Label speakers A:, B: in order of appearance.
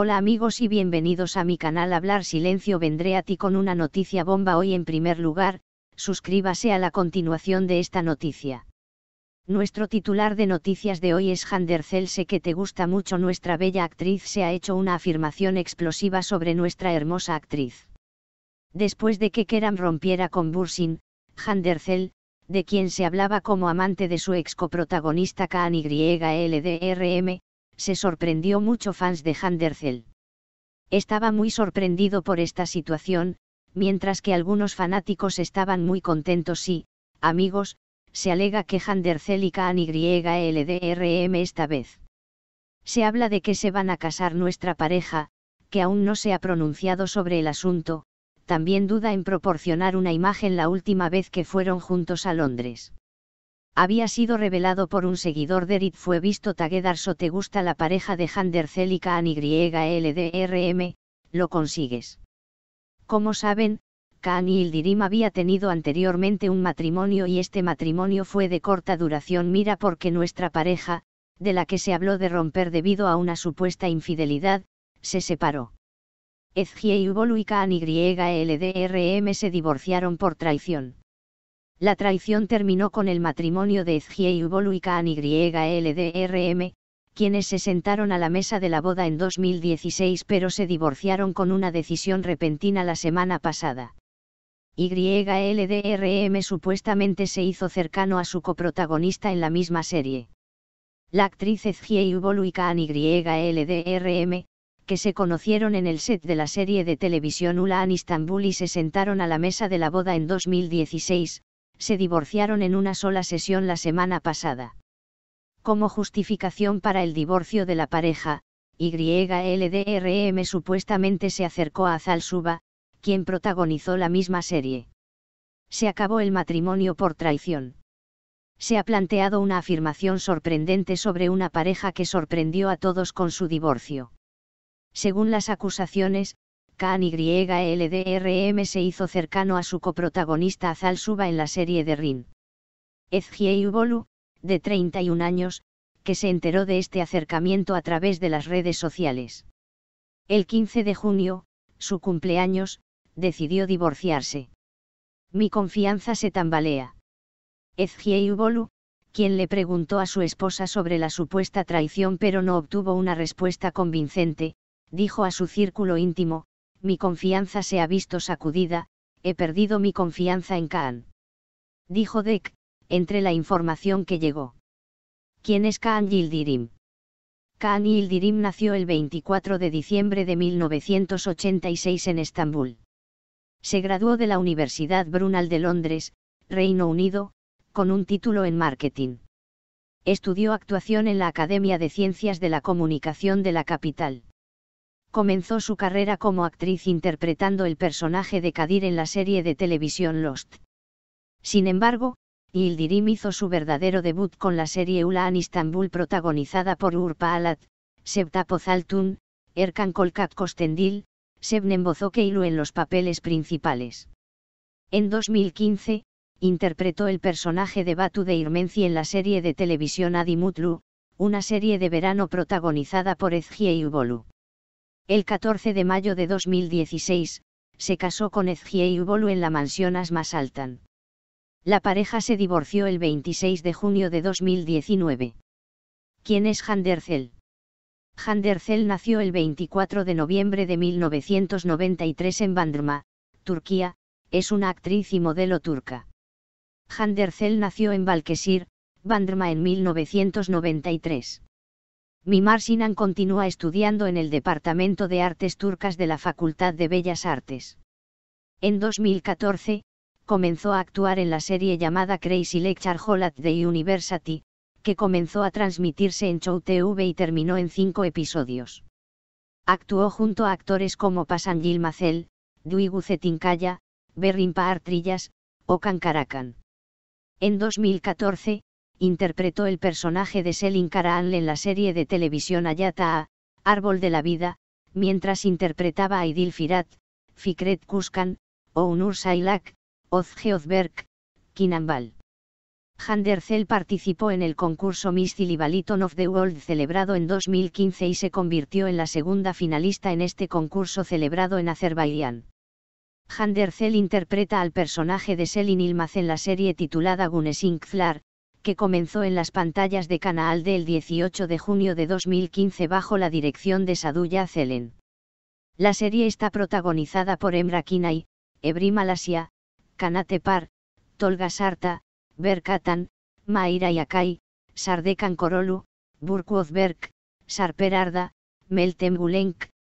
A: Hola amigos y bienvenidos a mi canal Hablar Silencio vendré a ti con una noticia bomba hoy en primer lugar, suscríbase a la continuación de esta noticia. Nuestro titular de noticias de hoy es Hander sé que te gusta mucho nuestra bella actriz se ha hecho una afirmación explosiva sobre nuestra hermosa actriz. Después de que Keram rompiera con Bursin, Hander de quien se hablaba como amante de su ex coprotagonista Kanye LDRM, se sorprendió mucho fans de Handercel. Estaba muy sorprendido por esta situación, mientras que algunos fanáticos estaban muy contentos y, amigos, se alega que Handercel y Kaan LDRM esta vez. Se habla de que se van a casar nuestra pareja, que aún no se ha pronunciado sobre el asunto, también duda en proporcionar una imagen la última vez que fueron juntos a Londres había sido revelado por un seguidor de Rit fue visto Taguedarso. te gusta la pareja de Hander y y e, LDRM, lo consigues. Como saben, Kaan y Ildirim había tenido anteriormente un matrimonio y este matrimonio fue de corta duración mira porque nuestra pareja, de la que se habló de romper debido a una supuesta infidelidad, se separó. Ezgie y Ubolu y Kaan y LDRM se divorciaron por traición. La traición terminó con el matrimonio de Ezgie y Yldrm, quienes se sentaron a la mesa de la boda en 2016 pero se divorciaron con una decisión repentina la semana pasada. YLDRM supuestamente se hizo cercano a su coprotagonista en la misma serie. La actriz y Uboluican YLDRM, que se conocieron en el set de la serie de televisión Ulaan Istanbul y se sentaron a la mesa de la boda en 2016, se divorciaron en una sola sesión la semana pasada. Como justificación para el divorcio de la pareja, YLDRM supuestamente se acercó a Azal Suba, quien protagonizó la misma serie. Se acabó el matrimonio por traición. Se ha planteado una afirmación sorprendente sobre una pareja que sorprendió a todos con su divorcio. Según las acusaciones, kan LDRM se hizo cercano a su coprotagonista Azal Suba en la serie de Rin. Ezgie Ubolu, de 31 años, que se enteró de este acercamiento a través de las redes sociales. El 15 de junio, su cumpleaños, decidió divorciarse. Mi confianza se tambalea. Ezgie Ubolu, quien le preguntó a su esposa sobre la supuesta traición pero no obtuvo una respuesta convincente, dijo a su círculo íntimo, mi confianza se ha visto sacudida, he perdido mi confianza en Khan. Dijo Dek, entre la información que llegó. ¿Quién es Khan Yildirim? Khan Yildirim nació el 24 de diciembre de 1986 en Estambul. Se graduó de la Universidad Brunal de Londres, Reino Unido, con un título en marketing. Estudió actuación en la Academia de Ciencias de la Comunicación de la capital comenzó su carrera como actriz interpretando el personaje de Kadir en la serie de televisión Lost. Sin embargo, Yildirim hizo su verdadero debut con la serie Ulaan Istanbul protagonizada por Urpa Alat, Sevta Pozaltun, Erkan Kolkat Kostendil, Sebnem Bozokeilu en los papeles principales. En 2015, interpretó el personaje de Batu de Irmenci en la serie de televisión Adimutlu, una serie de verano protagonizada por Ezgi Ubolu. El 14 de mayo de 2016, se casó con Ezgie Ubolu en la mansión Altan. La pareja se divorció el 26 de junio de 2019. ¿Quién es Handerzel? Handerzel nació el 24 de noviembre de 1993 en Bandrma, Turquía, es una actriz y modelo turca. Handerzel nació en Balkesir, Bandrma en 1993. Mimar Sinan continúa estudiando en el Departamento de Artes Turcas de la Facultad de Bellas Artes. En 2014, comenzó a actuar en la serie llamada Crazy Lecture Hall at the University, que comenzó a transmitirse en Show TV y terminó en cinco episodios. Actuó junto a actores como Pasan Macel, Duygu Cetinkaya, Berrin Paartrillas, o Karakan. En 2014, interpretó el personaje de Selin Karaanl en la serie de televisión Ayata Árbol de la Vida, mientras interpretaba a Idil Firat, Fikret Kuskan, Ounur Sailak, Ozge Ozberk, Kinambal. Handercel participó en el concurso Miss of the World celebrado en 2015 y se convirtió en la segunda finalista en este concurso celebrado en Azerbaiyán. Handercel interpreta al personaje de Selin Ilmaz en la serie titulada Gunesink Flar, que comenzó en las pantallas de Canal del 18 de junio de 2015 bajo la dirección de Saduya Zelen. La serie está protagonizada por Emra Kinay, Ebrim Malasia, Kanate Par, Tolga Sarta, Berkatan, Maira Yakai, Sardekan Korolu, Burku Berk, Sarper Arda, Meltem Gulenk,